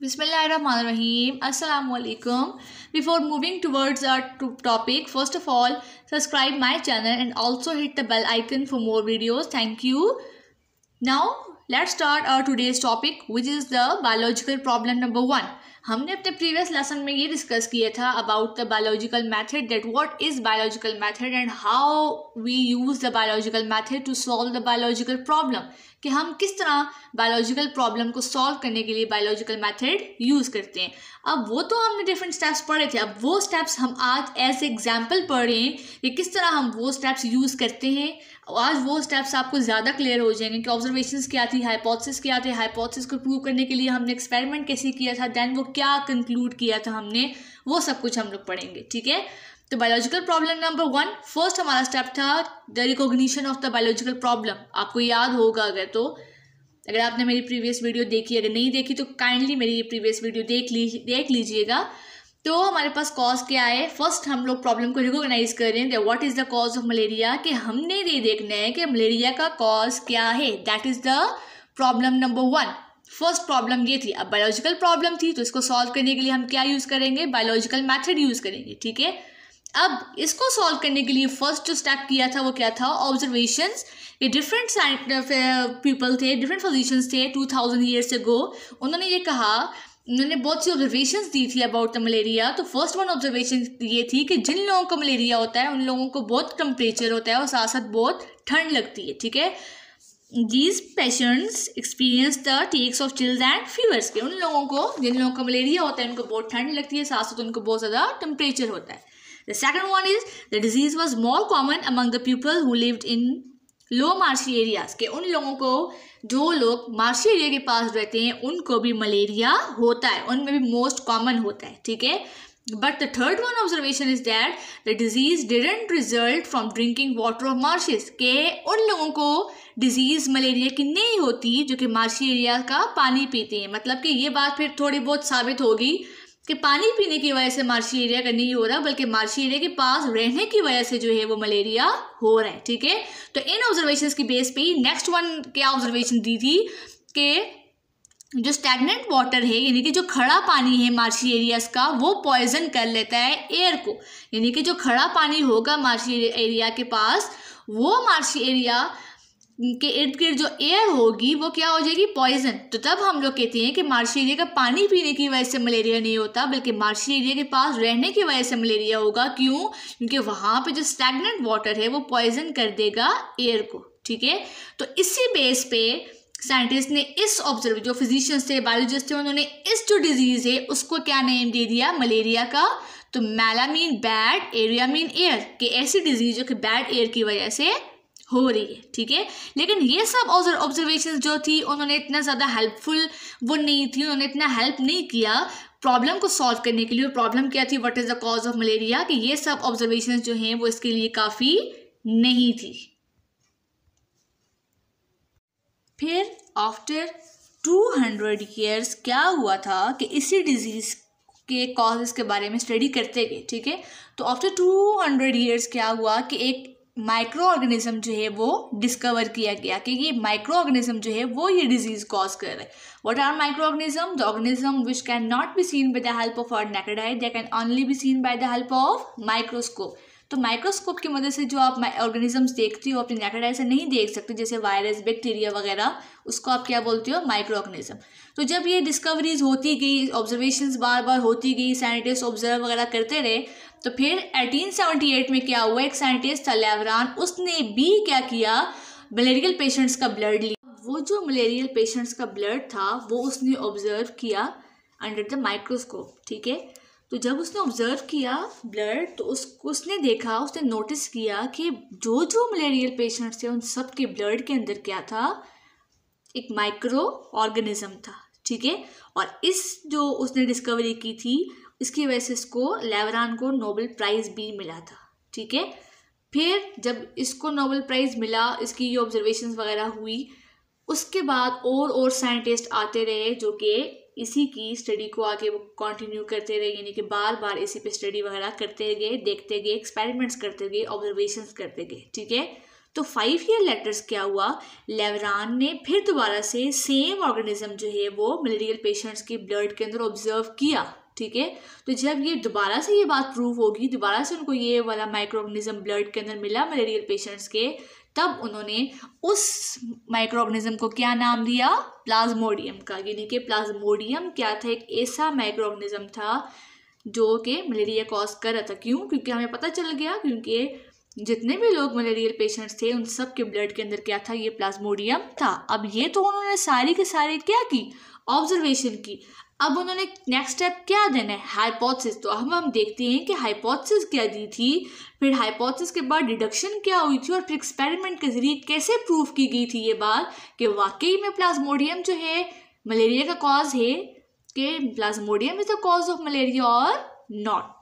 Bismillahirrahmanirrahim. Assalamu alaikum. Before moving towards our topic, first of all, subscribe my channel and also hit the bell icon for more videos. Thank you. Now, let's start our today's topic which is the biological problem number one हमने अपने previous lesson में ये discuss किया था about the biological method that what is biological method and how we use the biological method to solve the biological problem कि हम किस तरह बायोलॉजिकल प्रॉब्लम को सॉल्व करने के लिए बायोलॉजिकल मेथड यूज़ करते हैं अब वो तो हमने डिफरेंट स्टेप्स पढ़े थे अब वो स्टेप्स हम आज एज एग्जाम्पल पढ़ रहे हैं कि किस तरह हम वो स्टेप्स यूज़ करते हैं आज वो स्टेप्स आपको ज़्यादा क्लियर हो जाएंगे कि ऑब्जर्वेशन क्या थी थी हाइपोथेसिस क्या थे हाइपोथेसिस को प्रूव करने के लिए हमने एक्सपेरिमेंट कैसे किया था देन वो क्या कंक्लूड किया था हमने वो सब कुछ हम लोग पढ़ेंगे ठीक है तो biological problem number one first हमारा स्टेप था the recognition of the biological problem आपको याद होगा अगर तो अगर आपने मेरी प्रीवियस वीडियो देखी अगर नहीं देखी तो काइंडली मेरी ये प्रीवियस वीडियो देख ली देख लीजिएगा तो हमारे पास कॉज क्या है फर्स्ट हम लोग प्रॉब्लम को रिकोगनाइज कि what is the cause of malaria कि हमने ये देखना है कि मलेरिया का कॉज क्या है that is the problem number one first problem ये थी अब बायोलॉजिकल प्रॉब्लम थी तो इसको सॉल्व करने के लिए हम क्या यूज़ करेंगे बायोलॉजिकल मैथड यूज़ करेंगे ठीक है अब इसको सॉल्व करने के लिए फर्स्ट जो स्टेप किया था वो क्या था ऑब्जर्वेशन ये डिफरेंट पीपल uh, थे डिफरेंट फिजिशियंस थे टू थाउजेंड ईयर्स से गो उन्होंने ये कहा उन्होंने बहुत सी ऑब्जर्वेशन दी थी अबाउट द मलेरिया तो फर्स्ट वन ऑब्जर्वेशन ये थी कि जिन लोगों को मलेरिया होता है उन लोगों को बहुत टम्परेचर होता है और साथ साथ बहुत ठंड लगती है ठीक है these patients experience the attacks of chills and fevers के उन लोगों को जिन लोगों को मलेरिया होता है उनको बहुत ठंड लगती है साथ साथ उनको बहुत ज़्यादा टेम्परेचर होता है the second one is the disease was more common among the people who lived in low marshy areas के उन लोगों को जो लोग मार्शी एरिया के पास रहते हैं उनको भी मलेरिया होता है उनमें भी मोस्ट कॉमन होता है ठीक है but the third one observation is that the disease didn't result from drinking water of marshes. के उन लोगों को डिजीज़ मलेरिया की नहीं होती जो कि मार्शी एरिया का पानी पीते हैं मतलब कि ये बात फिर थोड़ी बहुत साबित होगी कि पानी पीने की वजह से मार्शी एरिया का नहीं हो रहा बल्कि मार्शी एरिया के पास रहने की वजह से जो है वो मलेरिया हो रहा है ठीक है तो इन ऑब्जर्वेशन की बेस पे नेक्स्ट वन क्या ऑब्जर्वेशन दी थी कि जो स्टैगनेंट वाटर है यानी कि जो खड़ा पानी है मार्शी एरियाज का वो पॉइजन कर लेता है एयर को यानी कि जो खड़ा पानी होगा मार्शी एरिया के पास वो मार्शी एरिया के इर्द गिर्द जो एयर होगी वो क्या हो जाएगी पॉइजन तो तब हम लोग कहते हैं कि मार्शी एरिया का पानी पीने की वजह से मलेरिया नहीं होता बल्कि मार्शी एरिया के पास रहने की वजह से मलेरिया होगा क्यों क्योंकि वहाँ पे जो स्टैगनेंट वाटर है वो पॉइजन कर देगा एयर को ठीक है तो इसी बेस पे साइंटिस्ट ने इस ऑब्जर्व जो फिजिशियंस थे बायोलॉजिस्ट थे उन्होंने इस जो डिजीज़ है उसको क्या नेम दे दिया मलेरिया का तो मैलामीन बैड एरिया मीन एयर कि ऐसी डिजीज जो कि बैड एयर की वजह से हो रही है ठीक है लेकिन ये सब ऑब्जर्वेशन जो थी उन्होंने इतना ज़्यादा हेल्पफुल वो नहीं थी उन्होंने इतना हेल्प नहीं किया प्रॉब्लम को सॉल्व करने के लिए और प्रॉब्लम क्या थी what is the cause of malaria कि ये सब ऑब्जर्वेशन जो हैं वो इसके लिए काफ़ी नहीं थी फिर आफ्टर 200 ईयर्स क्या हुआ था कि इसी डिजीज़ के कॉजेज़ के बारे में स्टडी करते गए ठीक है तो आफ्टर 200 ईयर्स क्या हुआ कि एक माइक्रो ऑर्गेनिज्म जो है वो डिस्कवर किया गया कि ये माइक्रो ऑर्गेनिज्म जो है वो ये डिजीज कॉज कर रहे what are micro organism the organism which can not be seen by the help of our naked eye they can only be seen by the help of microscope तो microscope की मदद से जो आप organisms देखते हो अपने नेकेड आई से नहीं देख सकते जैसे वायरस बैक्टीरिया वगैरह उसको आप क्या बोलते हो माइक्रो ऑर्गेनिज्म तो जब ये डिस्कवरीज होती गई ऑब्जर्वेशन बार बार होती गई साइंटिस्ट ऑब्जर्व वगैरह करते रहे तो फिर 1878 में क्या हुआ एक साइंटिस्ट था लेवरान उसने भी क्या किया मलेरियल पेशेंट्स का ब्लड लिया वो जो मलेरियल पेशेंट्स का ब्लड था वो उसने ऑब्जर्व किया अंडर द माइक्रोस्कोप ठीक है तो जब उसने ऑब्जर्व किया ब्लड तो उस उसने देखा उसने नोटिस किया कि जो जो मलेरियल पेशेंट्स थे उन सब के ब्लड के अंदर क्या था एक माइक्रो ऑर्गेनिज्म था ठीक है और इस जो उसने डिस्कवरी की थी इसकी वजह से इसको लेवरान को नोबेल प्राइज़ भी मिला था ठीक है फिर जब इसको नोबेल प्राइज़ मिला इसकी ये ऑब्जर्वेशन वगैरह हुई उसके बाद और और साइंटिस्ट आते रहे जो कि इसी की स्टडी को आगे वो कंटिन्यू करते रहे यानी कि बार बार इसी पे स्टडी वगैरह करते गए देखते गए एक्सपेरिमेंट्स करते गए ऑब्जर्वेशन करते गए ठीक है तो फाइव ईयर लेटर्स क्या हुआ लेवरान ने फिर दोबारा से सेम ऑर्गेनिज्म जो है वो मलेरियल पेशेंट्स के ब्लड के अंदर ऑब्जर्व किया ठीक है तो जब ये दोबारा से ये बात प्रूव होगी दोबारा से उनको ये वाला माइक्रो ऑर्गेनिज्म ब्लड के अंदर मिला मलेरियल पेशेंट्स के तब उन्होंने उस माइक्रो ऑर्गेनिज्म को क्या नाम दिया प्लाज्मोडियम का यानी कि प्लाज्मोडियम क्या था एक ऐसा माइक्रो ऑर्गेनिज्म था जो कि मलेरिया कॉज कर रहा था क्यों क्योंकि हमें पता चल गया क्योंकि जितने भी लोग मलेरियल पेशेंट्स थे उन सब के ब्लड के अंदर क्या था ये प्लाज्मोडियम था अब ये तो उन्होंने सारी के सारी क्या की ऑब्जर्वेशन की अब उन्होंने नेक्स्ट स्टेप क्या देना है हाइपोथेसिस तो अब हम देखते हैं कि हाइपोथेसिस क्या दी थी फिर हाइपोथेसिस के बाद डिडक्शन क्या हुई थी और फिर एक्सपेरिमेंट के जरिए कैसे प्रूव की गई थी ये बात कि वाकई में प्लाज्मोडियम जो है मलेरिया का कॉज है कि plasmodium is the cause of malaria और नॉट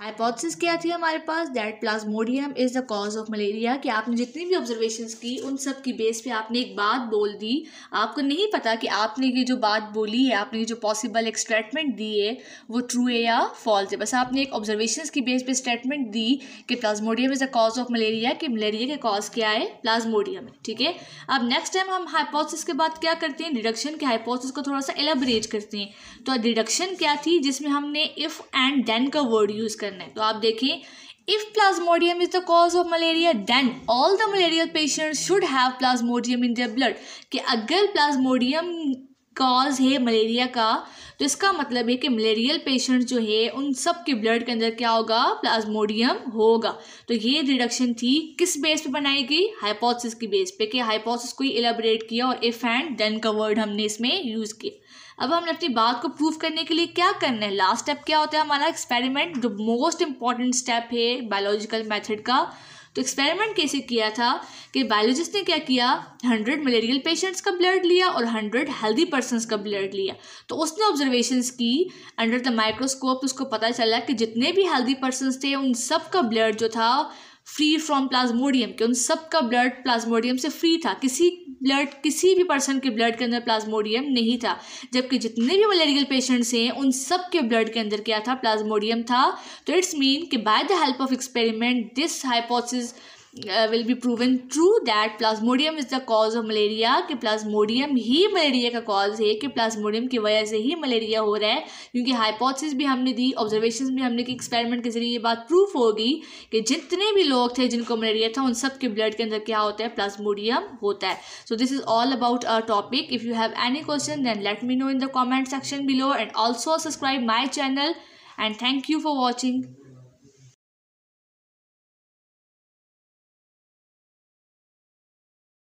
हाइपोथेसिस क्या थी हमारे पास दैट plasmodium is the cause of malaria कि आपने जितनी भी ऑब्जर्वेशंस की उन सब की बेस पे आपने एक बात बोल दी आपको नहीं पता कि आपने ये जो बात बोली है आपने ये जो पॉसिबल एक स्टेटमेंट दी है वो ट्रू है या फॉल्स है बस आपने एक ऑब्जर्वेशन की बेस पे स्टेटमेंट दी कि plasmodium is the cause of malaria कि मलेरिया के कॉज क्या है प्लाज्मोडियम है ठीक है अब नेक्स्ट टाइम हम हाइपोथेसिस के बाद क्या करते हैं डिडक्शन के हाइपोथेसिस को थोड़ा सा एलेबरेट करते हैं तो डिडक्शन क्या थी जिसमें हमने इफ़ एंड देन का वर्ड यूज़ कर करना है तो आप देखिए if plasmodium is the cause of malaria then all the malaria patient should have plasmodium in their blood कि अगर प्लाज्मोडियम कॉज है मलेरिया का तो इसका मतलब है कि मलेरियल पेशेंट जो है उन सब के ब्लड के अंदर क्या होगा प्लाज्मोडियम होगा तो ये डिडक्शन थी किस बेस पे बनाई गई हाइपोथेसिस की बेस पे कि हाइपोथेसिस को ही एलेबरेट किया और इफ एंड देन का वर्ड हमने इसमें यूज़ किया अब हमने अपनी बात को प्रूव करने के लिए क्या करना है लास्ट स्टेप क्या होता है हमारा एक्सपेरिमेंट जो मोस्ट इंपॉर्टेंट स्टेप है बायोलॉजिकल मेथड का तो एक्सपेरिमेंट कैसे किया था कि बायोलॉजिस्ट ने क्या किया हंड्रेड मलेरियल पेशेंट्स का ब्लड लिया और हंड्रेड हेल्दी पर्सनस का ब्लड लिया तो उसने ऑब्जर्वेशंस की अंडर द माइक्रोस्कोप उसको पता चला कि जितने भी हेल्दी पर्सन थे उन सब का ब्लड जो था फ्री फ्रॉम प्लाज्मोडियम के उन सब का ब्लड प्लाज्मोडियम से फ्री था किसी ब्लड किसी भी पर्सन के ब्लड के अंदर प्लाज्मोडियम नहीं था जबकि जितने भी मलेरियल पेशेंट्स हैं उन सब के ब्लड के अंदर क्या था प्लाज्मोडियम था तो इट्स मीन कि by the help of experiment this hypothesis will be proven true that plasmodium is the cause of malaria कि प्लाज्मोडियम ही मलेरिया का कॉज है कि प्लाज्मोडियम की वजह से ही मलेरिया हो रहा है क्योंकि हाइपोथेसिस भी हमने दी ऑब्जर्वेशन भी हमने की एक्सपेरिमेंट के जरिए ये बात प्रूफ होगी कि जितने भी लोग थे जिनको मलेरिया था उन सब के ब्लड के अंदर क्या होता है प्लाज्मोडियम होता है so this is all about a topic if you have any question then let me know in the comment section below and also subscribe my channel and thank you for watching